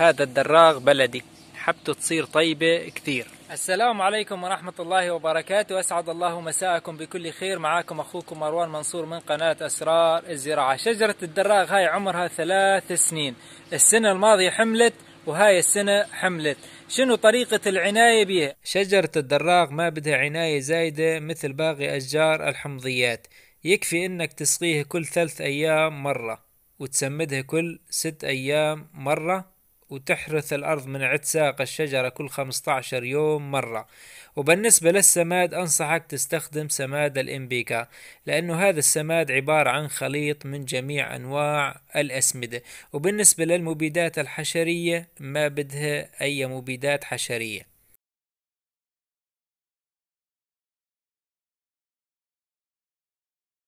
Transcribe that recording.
هذا الدراغ بلدي حبته تصير طيبة كثير السلام عليكم ورحمة الله وبركاته أسعد الله مساءكم بكل خير معاكم أخوكم مروان منصور من قناة أسرار الزراعة شجرة الدراغ هاي عمرها ثلاث سنين السنة الماضية حملت وهاي السنة حملت شنو طريقة العناية بها؟ شجرة الدراغ ما بدها عناية زايدة مثل باقي أشجار الحمضيات يكفي إنك تسقيه كل ثلاث أيام مرة وتسمدها كل ست أيام مرة وتحرث الأرض من عتساق الشجرة كل 15 يوم مرة وبالنسبة للسماد أنصحك تستخدم سماد الإمبيكا لأنه هذا السماد عبارة عن خليط من جميع أنواع الأسمدة وبالنسبة للمبيدات الحشرية ما بدها أي مبيدات حشرية